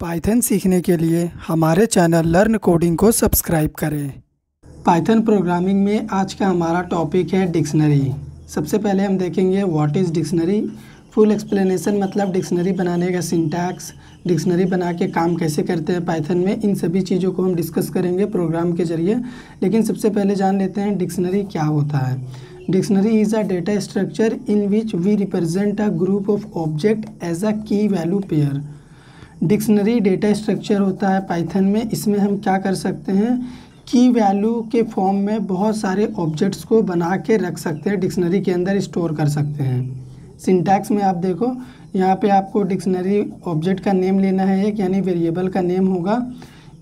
Python सीखने के लिए हमारे चैनल लर्न कोडिंग को सब्सक्राइब करें पाइथन प्रोग्रामिंग में आज का हमारा टॉपिक है डिक्शनरी सबसे पहले हम देखेंगे what is dictionary full explanation मतलब डिक्शनरी बनाने का सिंटैक्स डिक्शनरी बना के काम कैसे करते हैं पाइथन में इन सभी चीज़ों को हम डिस्कस करेंगे प्रोग्राम के जरिए लेकिन सबसे पहले जान लेते हैं डिक्शनरी क्या होता है dictionary is a data structure in which we represent a group of object as a key value pair dictionary data structure होता है पाइथन में इसमें हम क्या कर सकते हैं की वैल्यू के फॉर्म में बहुत सारे ऑब्जेक्ट्स को बना के रख सकते हैं डिक्शनरी के अंदर स्टोर कर सकते हैं सिंटैक्स में आप देखो यहाँ पे आपको डिक्शनरी ऑब्जेक्ट का नेम लेना है एक यानी वेरिएबल का नेम होगा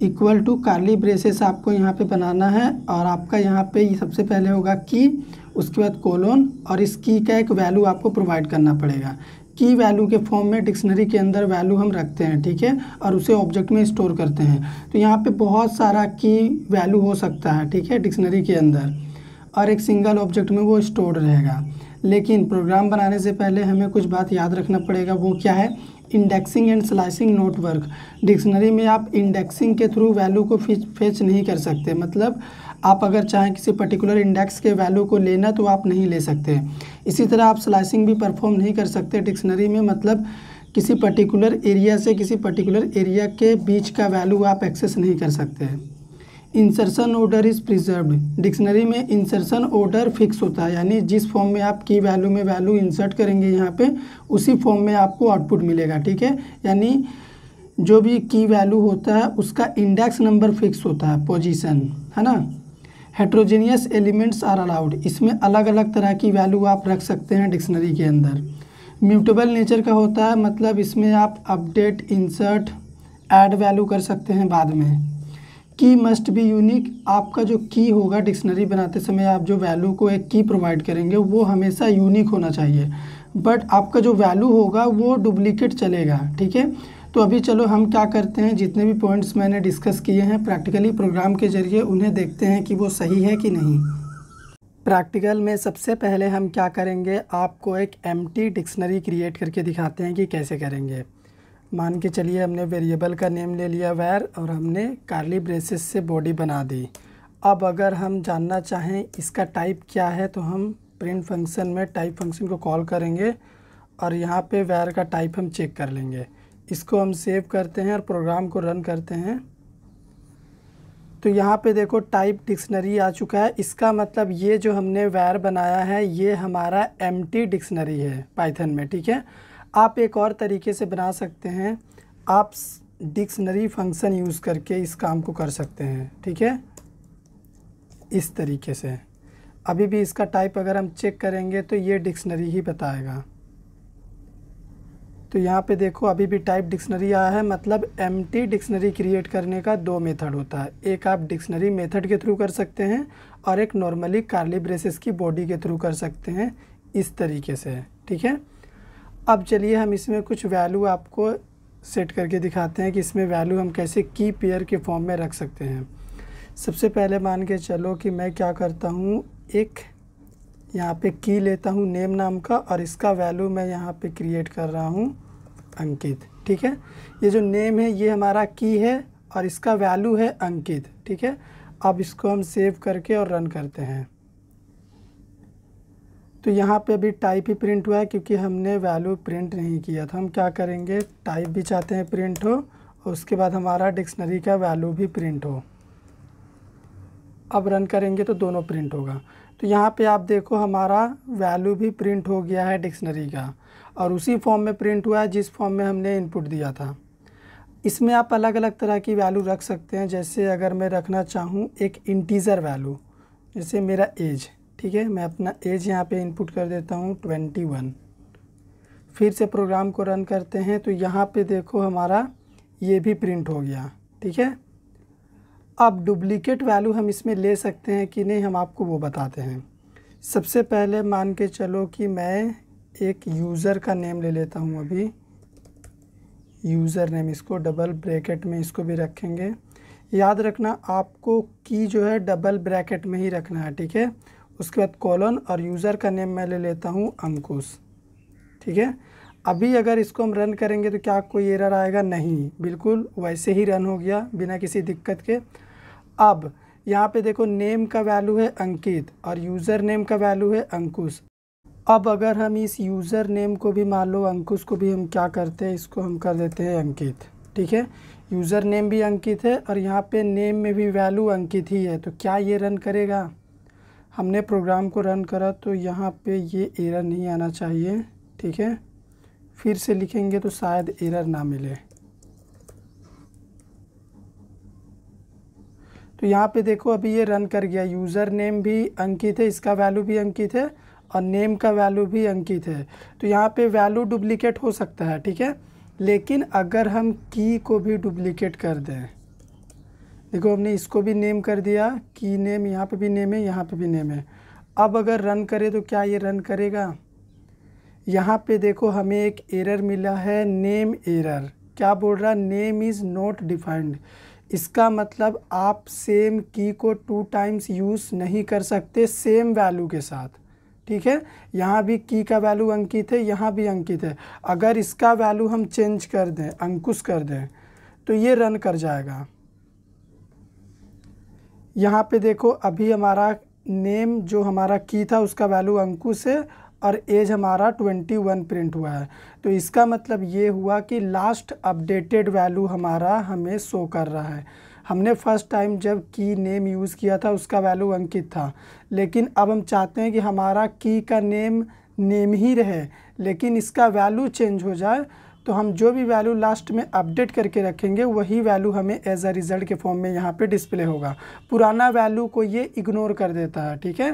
इक्वल टू कार्ली ब्रेसेस आपको यहाँ पे बनाना है और आपका यहाँ पे सबसे पहले होगा की उसके बाद कोलोन और इस की का एक वैल्यू आपको प्रोवाइड करना पड़ेगा की वैल्यू के फॉर्म में डिक्शनरी के अंदर वैल्यू हम रखते हैं ठीक है और उसे ऑब्जेक्ट में स्टोर करते हैं तो यहाँ पे बहुत सारा की वैल्यू हो सकता है ठीक है डिक्शनरी के अंदर और एक सिंगल ऑब्जेक्ट में वो स्टोर रहेगा लेकिन प्रोग्राम बनाने से पहले हमें कुछ बात याद रखना पड़ेगा वो क्या है indexing and slicing not work dictionary में आप इंडेक्सिंग के थ्रू वैल्यू को फेच नहीं कर सकते मतलब आप अगर चाहें किसी पर्टिकुलर इंडेक्स के वैल्यू को लेना तो आप नहीं ले सकते इसी तरह आप स्लाइसिंग भी परफॉर्म नहीं कर सकते डिक्शनरी में मतलब किसी पर्टिकुलर एरिया से किसी पर्टिकुलर एरिया के बीच का वैल्यू आप एक्सेस नहीं कर सकते हैं insertion order is preserve dictionary में इंसर्सन ऑर्डर फिक्स होता है यानी जिस फॉर्म में आप की वैल्यू में वैल्यू इंसर्ट करेंगे यहाँ पे उसी फॉर्म में आपको आउटपुट मिलेगा ठीक है यानी जो भी की वैल्यू होता है उसका इंडेक्स नंबर फिक्स होता है पोजिशन है ना हेट्रोजीनियस एलिमेंट्स आर अलाउड इसमें अलग अलग तरह की वैल्यू आप रख सकते हैं डिक्शनरी के अंदर म्यूटेबल नेचर का होता है मतलब इसमें आप अपडेट इंसर्ट ऐड वैल्यू कर सकते हैं बाद में की मस्ट बी यूनिक आपका जो की होगा डिक्शनरी बनाते समय आप जो वैल्यू को एक की प्रोवाइड करेंगे वो हमेशा यूनिक होना चाहिए बट आपका जो वैल्यू होगा वो डुप्लीकेट चलेगा ठीक है तो अभी चलो हम क्या करते हैं जितने भी पॉइंट्स मैंने डिस्कस किए हैं प्रैक्टिकली प्रोग्राम के ज़रिए उन्हें देखते हैं कि वो सही है कि नहीं प्रैक्टिकल में सबसे पहले हम क्या करेंगे आपको एक एम डिक्शनरी क्रिएट करके दिखाते हैं कि कैसे करेंगे मान के चलिए हमने वेरिएबल का नेम ले लिया वैर और हमने कार्ली ब्रेसिस से बॉडी बना दी अब अगर हम जानना चाहें इसका टाइप क्या है तो हम प्रिंट फंक्शन में टाइप फंक्शन को कॉल करेंगे और यहाँ पे वैर का टाइप हम चेक कर लेंगे इसको हम सेव करते हैं और प्रोग्राम को रन करते हैं तो यहाँ पे देखो टाइप डिक्शनरी आ चुका है इसका मतलब ये जो हमने वायर बनाया है ये हमारा एम डिक्शनरी है पाइथन में ठीक है आप एक और तरीके से बना सकते हैं आप डिक्शनरी फंक्शन यूज़ करके इस काम को कर सकते हैं ठीक है इस तरीके से अभी भी इसका टाइप अगर हम चेक करेंगे तो ये डिक्शनरी ही बताएगा तो यहाँ पे देखो अभी भी टाइप डिक्शनरी आया है मतलब एम डिक्शनरी क्रिएट करने का दो मेथड होता है एक आप डिक्शनरी मेथड के थ्रू कर सकते हैं और एक नॉर्मली कार्ली ब्रेसेस की बॉडी के थ्रू कर सकते हैं इस तरीके से ठीक है अब चलिए हम इसमें कुछ वैल्यू आपको सेट करके दिखाते हैं कि इसमें वैल्यू हम कैसे की पेयर के फॉर्म में रख सकते हैं सबसे पहले मान के चलो कि मैं क्या करता हूँ एक यहाँ पे की लेता हूँ नेम नाम का और इसका वैल्यू मैं यहाँ पे क्रिएट कर रहा हूँ अंकित ठीक है ये जो नेम है ये हमारा की है और इसका वैल्यू है अंकित ठीक है अब इसको हम सेव करके और रन करते हैं तो यहाँ पे अभी टाइप ही प्रिंट हुआ है क्योंकि हमने वैल्यू प्रिंट नहीं किया था हम क्या करेंगे टाइप भी चाहते हैं प्रिंट हो और उसके बाद हमारा डिक्शनरी का वैल्यू भी प्रिंट हो अब रन करेंगे तो दोनों प्रिंट होगा तो यहाँ पे आप देखो हमारा वैल्यू भी प्रिंट हो गया है डिक्शनरी का और उसी फॉर्म में प्रिंट हुआ है जिस फॉर्म में हमने इनपुट दिया था इसमें आप अलग अलग तरह की वैल्यू रख सकते हैं जैसे अगर मैं रखना चाहूँ एक इंटीज़र वैल्यू जैसे मेरा एज ठीक है मैं अपना एज यहाँ पे इनपुट कर देता हूँ ट्वेंटी वन फिर से प्रोग्राम को रन करते हैं तो यहाँ पे देखो हमारा ये भी प्रिंट हो गया ठीक है अब डुप्लीकेट वैल्यू हम इसमें ले सकते हैं कि नहीं हम आपको वो बताते हैं सबसे पहले मान के चलो कि मैं एक यूज़र का नेम ले लेता हूँ अभी यूज़र नेम इसको डबल ब्रैकेट में इसको भी रखेंगे याद रखना आपको की जो है डबल ब्रैकेट में ही रखना है ठीक है उसके बाद कॉलन और यूज़र का नेम मैं ले लेता हूँ अंकुश ठीक है अभी अगर इसको हम रन करेंगे तो क्या कोई एरर आएगा नहीं बिल्कुल वैसे ही रन हो गया बिना किसी दिक्कत के अब यहाँ पे देखो नेम का वैल्यू है अंकित और यूज़र नेम का वैल्यू है अंकुश अब अगर हम इस यूज़र नेम को भी मान लो अंकुश को भी हम क्या करते हैं इसको हम कर देते हैं अंकित ठीक है यूज़र नेम भी अंकित है और यहाँ पे नेम में भी वैल्यू अंकित ही है तो क्या ये रन करेगा हमने प्रोग्राम को रन करा तो यहाँ पे ये एरर नहीं आना चाहिए ठीक है फिर से लिखेंगे तो शायद एरर ना मिले तो यहाँ पे देखो अभी ये रन कर गया यूज़र नेम भी अंकित है इसका वैल्यू भी अंकित है और नेम का वैल्यू भी अंकित है तो यहाँ पे वैल्यू डुप्लीकेट हो सकता है ठीक है लेकिन अगर हम की को भी डुप्लीकेट कर दें देखो हमने इसको भी नेम कर दिया की नेम यहाँ पे भी नेम है यहाँ पे भी नेम है अब अगर रन करे तो क्या ये रन करेगा यहाँ पे देखो हमें एक एरर मिला है नेम एरर क्या बोल रहा नेम इज़ नॉट डिफाइंड इसका मतलब आप सेम की को टू टाइम्स यूज़ नहीं कर सकते सेम वैल्यू के साथ ठीक है यहाँ भी की का वैल्यू अंकित है यहाँ भी अंकित है अगर इसका वैल्यू हम चेंज कर दें अंकुश कर दें तो ये रन कर जाएगा यहाँ पे देखो अभी हमारा नेम जो हमारा की था उसका वैल्यू अंकुश है और एज हमारा 21 प्रिंट हुआ है तो इसका मतलब ये हुआ कि लास्ट अपडेटेड वैल्यू हमारा हमें शो कर रहा है हमने फ़र्स्ट टाइम जब की नेम यूज़ किया था उसका वैल्यू अंकित था लेकिन अब हम चाहते हैं कि हमारा की का नेम नेम ही रहे लेकिन इसका वैल्यू चेंज हो जाए तो हम जो भी वैल्यू लास्ट में अपडेट करके रखेंगे वही वैल्यू हमें एज अ रिज़ल्ट के फॉर्म में यहाँ पे डिस्प्ले होगा पुराना वैल्यू को ये इग्नोर कर देता है ठीक है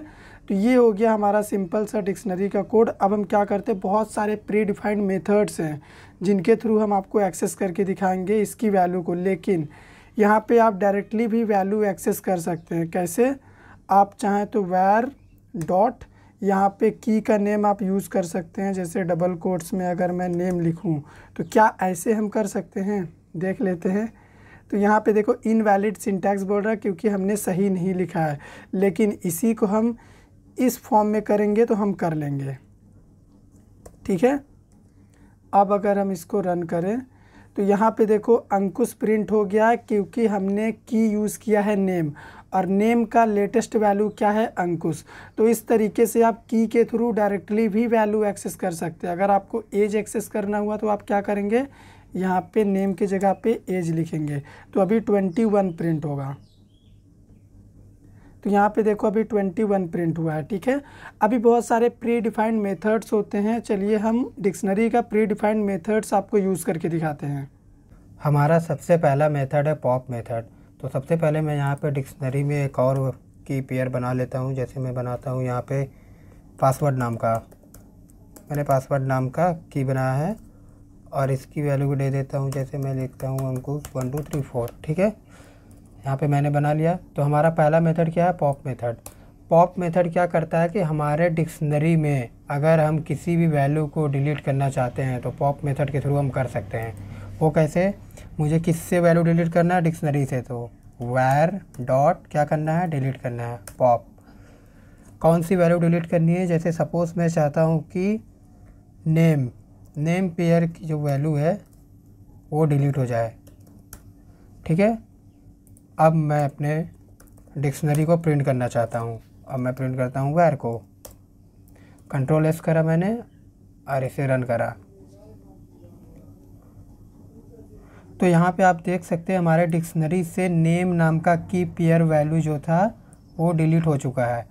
तो ये हो गया हमारा सिंपल सा डिक्शनरी का कोड अब हम क्या करते हैं बहुत सारे प्री डिफाइंड मेथड्स हैं जिनके थ्रू हम आपको एक्सेस करके दिखाएंगे इसकी वैल्यू को लेकिन यहाँ पर आप डायरेक्टली भी वैल्यू एक्सेस कर सकते हैं कैसे आप चाहें तो वैर डॉट यहाँ पे की का नेम आप यूज़ कर सकते हैं जैसे डबल कोट्स में अगर मैं नेम लिखूँ तो क्या ऐसे हम कर सकते हैं देख लेते हैं तो यहाँ पे देखो इनवैलिड सिंटैक्स बोल रहा है क्योंकि हमने सही नहीं लिखा है लेकिन इसी को हम इस फॉर्म में करेंगे तो हम कर लेंगे ठीक है अब अगर हम इसको रन करें तो यहाँ पे देखो अंकुश प्रिंट हो गया क्योंकि हमने की यूज़ किया है नेम और नेम का लेटेस्ट वैल्यू क्या है अंकुश तो इस तरीके से आप की के थ्रू डायरेक्टली भी वैल्यू एक्सेस कर सकते हैं अगर आपको एज एक्सेस करना हुआ तो आप क्या करेंगे यहाँ पे नेम के जगह पे एज लिखेंगे तो अभी ट्वेंटी वन प्रिंट होगा तो यहाँ पे देखो अभी ट्वेंटी वन प्रिंट हुआ है ठीक है अभी बहुत सारे प्री डिफाइंड मेथड्स होते हैं चलिए हम डिक्शनरी का प्री डिफाइंड मेथड्स आपको यूज़ करके दिखाते हैं हमारा सबसे पहला मेथड है पॉप मेथड तो सबसे पहले मैं यहाँ पे डिक्शनरी में एक और की पेयर बना लेता हूँ जैसे मैं बनाता हूँ यहाँ पे पासवर्ड नाम का मैंने पासवर्ड नाम का की बनाया है और इसकी वैल्यू दे देता हूँ जैसे मैं लिखता हूँ Ankush one two three four ठीक है यहाँ पे मैंने बना लिया तो हमारा पहला मेथड क्या है पॉप मेथड पॉप मेथड क्या करता है कि हमारे डिक्शनरी में अगर हम किसी भी वैल्यू को डिलीट करना चाहते हैं तो पॉप मेथड के थ्रू हम कर सकते हैं वो कैसे मुझे किससे वैल्यू डिलीट करना है डिक्शनरी से तो वायर डॉट क्या करना है डिलीट करना है पॉप कौन सी वैल्यू डिलीट करनी है जैसे सपोज़ मैं चाहता हूँ कि नेम नेम पेयर की जो वैल्यू है वो डिलीट हो जाए ठीक है अब मैं अपने डिक्शनरी को प्रिंट करना चाहता हूँ अब मैं प्रिंट करता हूँ वायर को कंट्रोल एस करा मैंने और इसे रन करा तो यहाँ पे आप देख सकते हैं हमारे डिक्शनरी से नेम नाम का की पेयर वैल्यू जो था वो डिलीट हो चुका है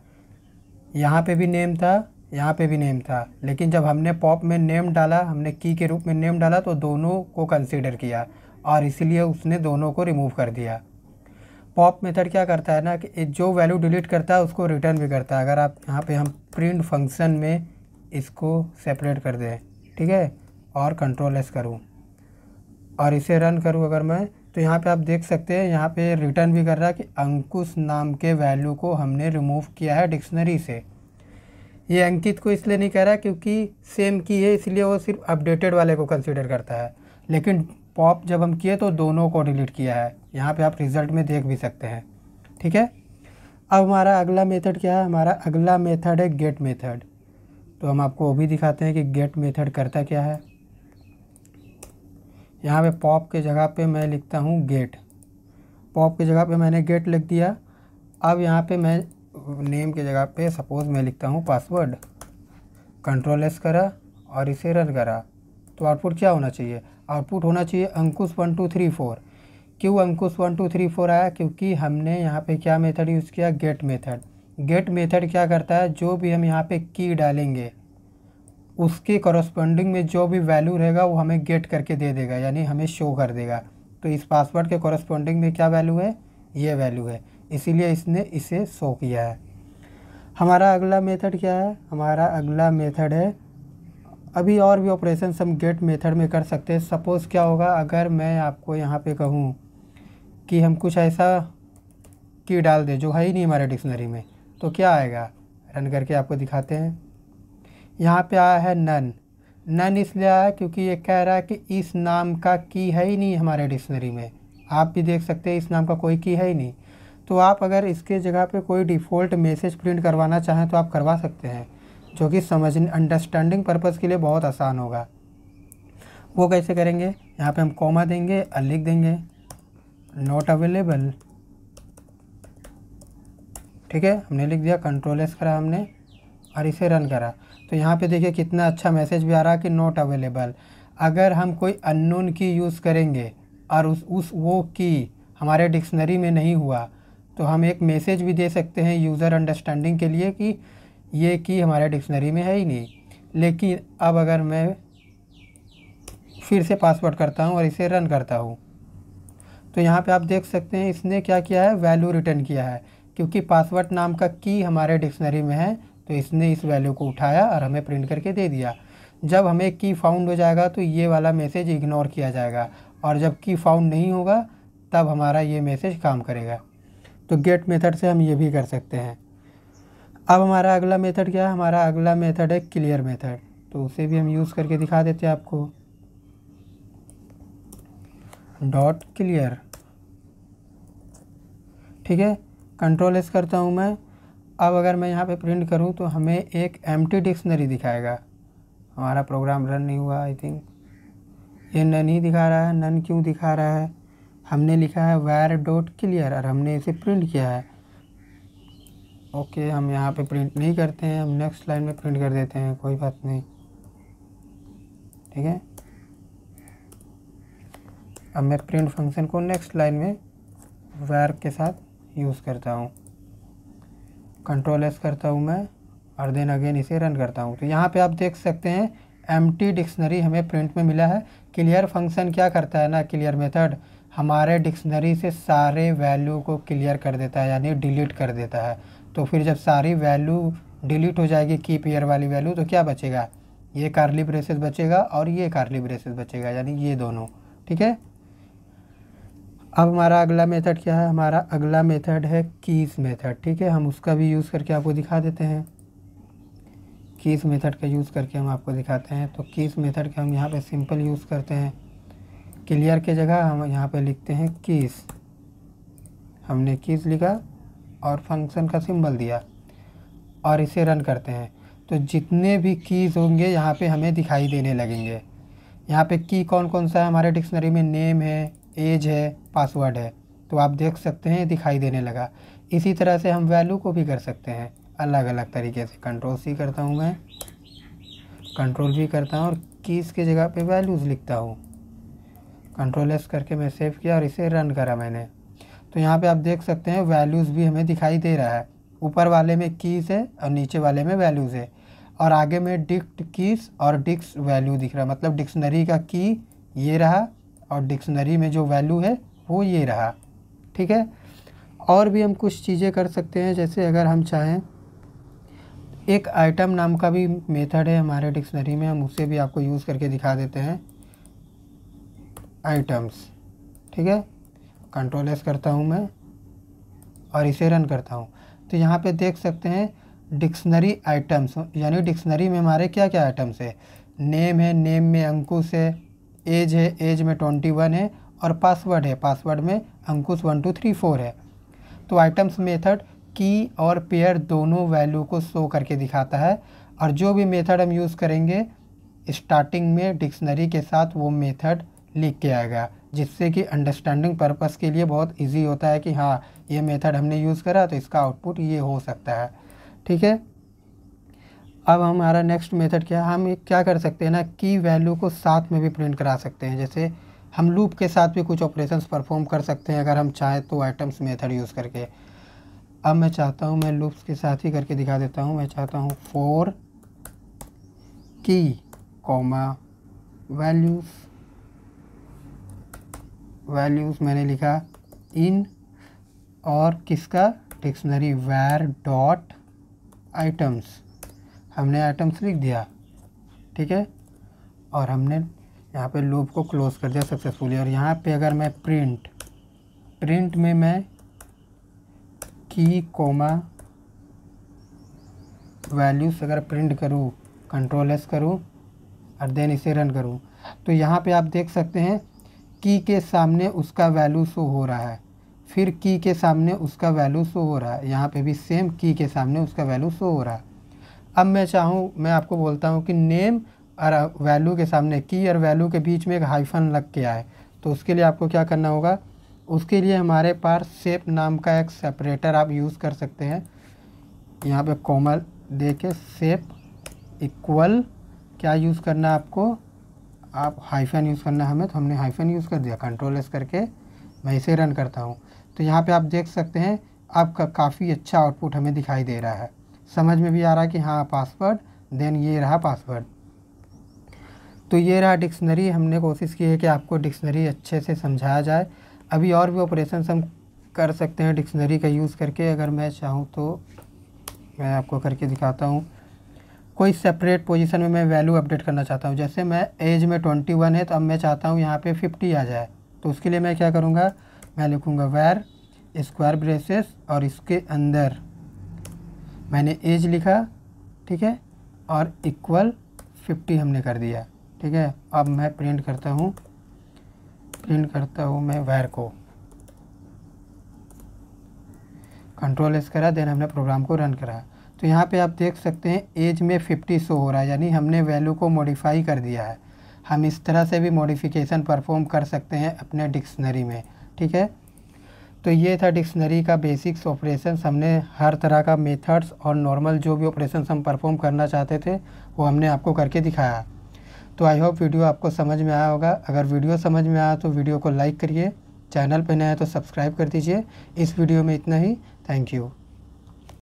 यहाँ पे भी नेम था यहाँ पे भी नेम था लेकिन जब हमने पॉप में नेम डाला हमने की के रूप में नेम डाला तो दोनों को कंसिडर किया और इसीलिए उसने दोनों को रिमूव कर दिया पॉप मेथड क्या करता है ना कि जो वैल्यू डिलीट करता है उसको रिटर्न भी करता है अगर आप यहाँ पे हम प्रिंट फंक्शन में इसको सेपरेट कर दें ठीक है और कंट्रोल एस करूँ और इसे रन करूँ अगर मैं तो यहाँ पे आप देख सकते हैं यहाँ पे रिटर्न भी कर रहा है कि अंकुश नाम के वैल्यू को हमने रिमूव किया है डिक्शनरी से ये अंकित को इसलिए नहीं कह रहा क्योंकि सेम की है इसलिए वो सिर्फ अपडेटेड वाले को कंसिडर करता है लेकिन पॉप जब हम किए तो दोनों को डिलीट किया है यहाँ पर आप रिज़ल्ट में देख भी सकते हैं ठीक है अब हमारा अगला मेथड क्या है हमारा अगला मेथड है गेट मेथड तो हम आपको वो भी दिखाते हैं कि गेट मेथड करता क्या है यहाँ पे पॉप के जगह पे मैं लिखता हूँ गेट पॉप की जगह पे मैंने गेट लिख दिया अब यहाँ पे मैं नेम के जगह पे सपोज़ मैं लिखता हूँ पासवर्ड कंट्रोल एस करा और इसे रन करा तो आउटपुट क्या होना चाहिए आउटपुट होना चाहिए Ankush one two three four क्यों Ankush one two three four आया क्योंकि हमने यहाँ पे क्या मेथड यूज़ किया गेट मेथड गेट मेथड क्या करता है जो भी हम यहाँ पे की डालेंगे उसके कॉरस्पॉन्डिंग में जो भी वैल्यू रहेगा वो हमें गेट करके दे देगा यानी हमें शो कर देगा तो इस पासवर्ड के कॉरस्पॉन्डिंग में क्या वैल्यू है ये वैल्यू है इसीलिए इसने इसे शो किया है हमारा अगला मेथड क्या है हमारा अगला मेथड है अभी और भी ऑपरेशन हम गेट मेथड में कर सकते हैं सपोज़ क्या होगा अगर मैं आपको यहाँ पे कहूँ कि हम कुछ ऐसा की डाल दें जो है ही नहीं हमारे डिक्शनरी में तो क्या आएगा रन करके आपको दिखाते हैं यहाँ पे आया है नन नन इसलिए आया है क्योंकि ये कह रहा है कि इस नाम का की है ही नहीं हमारे डिक्शनरी में आप भी देख सकते हैं इस नाम का कोई की है ही नहीं तो आप अगर इसके जगह पे कोई डिफ़ॉल्ट मैसेज प्रिंट करवाना चाहें तो आप करवा सकते हैं जो कि समझ अंडरस्टैंडिंग पर्पज़ के लिए बहुत आसान होगा वो कैसे करेंगे यहाँ पर हम कॉमा देंगे और लिख देंगे नॉट अवेलेबल ठीक है हमने लिख दिया कंट्रोल एस करा हमने और इसे रन करा तो यहाँ पे देखिए कितना अच्छा मैसेज भी आ रहा है कि नॉट अवेलेबल अगर हम कोई अननोन की यूज़ करेंगे और उस उस वो की हमारे डिक्शनरी में नहीं हुआ तो हम एक मैसेज भी दे सकते हैं यूज़र अंडरस्टैंडिंग के लिए कि ये की हमारे डिक्शनरी में है ही नहीं लेकिन अब अगर मैं फिर से पासवर्ड करता हूँ और इसे रन करता हूँ तो यहाँ पे आप देख सकते हैं इसने क्या किया है वैल्यू रिटर्न किया है क्योंकि पासवर्ड नाम का की हमारे डिक्शनरी में है तो इसने इस वैल्यू को उठाया और हमें प्रिंट करके दे दिया जब हमें की फाउंड हो जाएगा तो ये वाला मैसेज इग्नोर किया जाएगा और जब की फाउंड नहीं होगा तब हमारा ये मैसेज काम करेगा तो गेट मेथड से हम ये भी कर सकते हैं अब हमारा अगला मेथड क्या है हमारा अगला मेथड है क्लियर मेथड तो उसे भी हम यूज़ करके दिखा देते हैं आपको डॉट क्लियर ठीक है कंट्रोल एस करता हूँ मैं अब अगर मैं यहाँ पे प्रिंट करूँ तो हमें एक एम डिक्शनरी दिखाएगा हमारा प्रोग्राम रन नहीं हुआ आई थिंक ये नन ही दिखा रहा है नन क्यों दिखा रहा है हमने लिखा है वायर डॉट क्लियर और हमने इसे प्रिंट किया है ओके हम यहाँ पे प्रिंट नहीं करते हैं हम नेक्स्ट लाइन में प्रिंट कर देते हैं कोई बात नहीं ठीक है अब मैं प्रिंट फंक्शन को नेक्स्ट लाइन में वायर के साथ यूज़ करता हूँ कंट्रोल एस करता हूँ मैं और देन अगेन इसे रन करता हूँ तो यहाँ पे आप देख सकते हैं एम डिक्शनरी हमें प्रिंट में मिला है क्लियर फंक्शन क्या करता है ना क्लियर मेथड हमारे डिक्शनरी से सारे वैल्यू को क्लियर कर देता है यानी डिलीट कर देता है तो फिर जब सारी वैल्यू डिलीट हो जाएगी की पेयर वाली वैल्यू तो क्या बचेगा ये कार्ली ब्रेसेस बचेगा और ये कार्ली ब्रेसेस बचेगा यानी ये दोनों ठीक है अब हमारा अगला मेथड क्या है हमारा अगला मेथड है कीज़ मेथड ठीक है हम उसका भी यूज़ करके आपको दिखा देते हैं कीज़ मेथड का यूज़ करके हम आपको दिखाते हैं तो कीज़ मेथड का हम यहाँ पे सिंपल यूज़ करते हैं क्लियर के जगह हम यहाँ पे लिखते हैं कीज़ हमने कीज़ लिखा और फंक्शन का सिंबल दिया और इसे रन करते हैं तो जितने भी कीज़ होंगे यहाँ पर हमें दिखाई देने लगेंगे यहाँ पर की कौन कौन सा है हमारे डिक्शनरी में नेम है एज है पासवर्ड है तो आप देख सकते हैं दिखाई देने लगा इसी तरह से हम वैल्यू को भी कर सकते हैं अलग अलग तरीके से कंट्रोल सी करता हूँ मैं कंट्रोल भी करता हूँ और कीस के जगह पे वैल्यूज़ लिखता हूँ कंट्रोल एस करके मैं सेव किया और इसे रन करा मैंने तो यहाँ पे आप देख सकते हैं वैल्यूज़ भी हमें दिखाई दे रहा है ऊपर वाले में कीस है और नीचे वाले में वैल्यूज़ है और आगे में डिक्ट कीस और डिक्स वैल्यू दिख रहा है मतलब डिक्शनरी का की ये रहा और डिक्शनरी में जो वैल्यू है वो ये रहा ठीक है और भी हम कुछ चीज़ें कर सकते हैं जैसे अगर हम चाहें एक आइटम नाम का भी मेथड है हमारे डिक्शनरी में हम उसे भी आपको यूज़ करके दिखा देते हैं आइटम्स ठीक है कंट्रोल एस करता हूँ मैं और इसे रन करता हूँ तो यहाँ पे देख सकते हैं डिक्शनरी आइटम्स यानी डिक्शनरी में हमारे क्या क्या आइटम्स है नेम है नेम में अंकुश है एज है एज में ट्वेंटी वन है और पासवर्ड है पासवर्ड में Ankush one two three four है तो आइटम्स मेथड की और पेयर दोनों वैल्यू को शो करके दिखाता है और जो भी मेथड हम यूज़ करेंगे स्टार्टिंग में डिक्शनरी के साथ वो मेथड लिख के आएगा जिससे कि अंडरस्टैंडिंग पर्पस के लिए बहुत इजी होता है कि हाँ ये मेथड हमने यूज़ करा तो इसका आउटपुट ये हो सकता है ठीक है अब हमारा नेक्स्ट मेथड क्या है हम क्या कर सकते हैं ना की वैल्यू को साथ में भी प्रिंट करा सकते हैं जैसे हम लूप के साथ भी कुछ ऑपरेशंस परफॉर्म कर सकते हैं अगर हम चाहें तो आइटम्स मेथड यूज़ करके अब मैं चाहता हूँ मैं लूप्स के साथ ही करके दिखा देता हूँ मैं चाहता हूँ फोर की कॉमा वैल्यूज़ वैल्यूज़ मैंने लिखा इन और किसका डिक्शनरी वैर डॉट आइटम्स हमने आइटम्स लिख दिया ठीक है और हमने यहाँ पे लूप को क्लोज़ कर दिया सक्सेसफुली और यहाँ पे अगर मैं प्रिंट प्रिंट में मैं की कोमा वैल्यूज़ अगर प्रिंट करूँ कंट्रोल एस करूँ और देन इसे रन करूँ तो यहाँ पे आप देख सकते हैं की के सामने उसका वैल्यू शो हो रहा है फिर की के सामने उसका वैल्यू शो हो रहा है यहाँ पे भी सेम की के सामने उसका वैल्यू शो हो रहा है अब मैं चाहूँ मैं आपको बोलता हूँ कि नेम और वैल्यू के सामने की और वैल्यू के बीच में एक हाइफन लग के आए तो उसके लिए आपको क्या करना होगा उसके लिए हमारे पास सेप नाम का एक सेपरेटर आप यूज़ कर सकते हैं यहाँ पे कोमल दे के सेप इक्वल क्या यूज़ करना है आपको आप हाइफन यूज़ करना हमें तो हमने हाइफन यूज़ कर दिया कंट्रोल एस करके मैं इसे रन करता हूँ तो यहाँ पे आप देख सकते हैं आपका काफ़ी अच्छा आउटपुट हमें दिखाई दे रहा है समझ में भी आ रहा है कि हाँ पासवर्ड देन ये रहा पासवर्ड तो ये रहा डिक्शनरी हमने कोशिश की है कि आपको डिक्शनरी अच्छे से समझाया जाए अभी और भी ऑपरेशन हम कर सकते हैं डिक्शनरी का यूज़ करके अगर मैं चाहूँ तो मैं आपको करके दिखाता हूँ कोई सेपरेट पोजीशन में मैं वैल्यू अपडेट करना चाहता हूँ जैसे मैं एज में ट्वेंटी वन है तो अब मैं चाहता हूँ यहाँ पे फिफ्टी आ जाए तो उसके लिए मैं क्या करूँगा मैं लिखूँगा वैर स्क्वायर ब्रेसेस और इसके अंदर मैंने एज लिखा ठीक है और इक्वल फिफ्टी हमने कर दिया ठीक है अब मैं प्रिंट करता हूँ प्रिंट करता हूँ मैं वायर को कंट्रोल एस करा देन हमने प्रोग्राम को रन करा तो यहाँ पे आप देख सकते हैं एज में 50 शो हो रहा है यानी हमने वैल्यू को मॉडिफाई कर दिया है हम इस तरह से भी मॉडिफिकेशन परफॉर्म कर सकते हैं अपने डिक्शनरी में ठीक है तो ये था डिक्शनरी का बेसिक्स ऑपरेशन हमने हर तरह का मेथड्स और नॉर्मल जो भी ऑपरेशन हम परफॉर्म करना चाहते थे वो हमने आपको करके दिखाया तो आई होप वीडियो आपको समझ में आया होगा अगर वीडियो समझ में आया तो वीडियो को लाइक करिए चैनल पर नया है तो सब्सक्राइब कर दीजिए इस वीडियो में इतना ही थैंक यू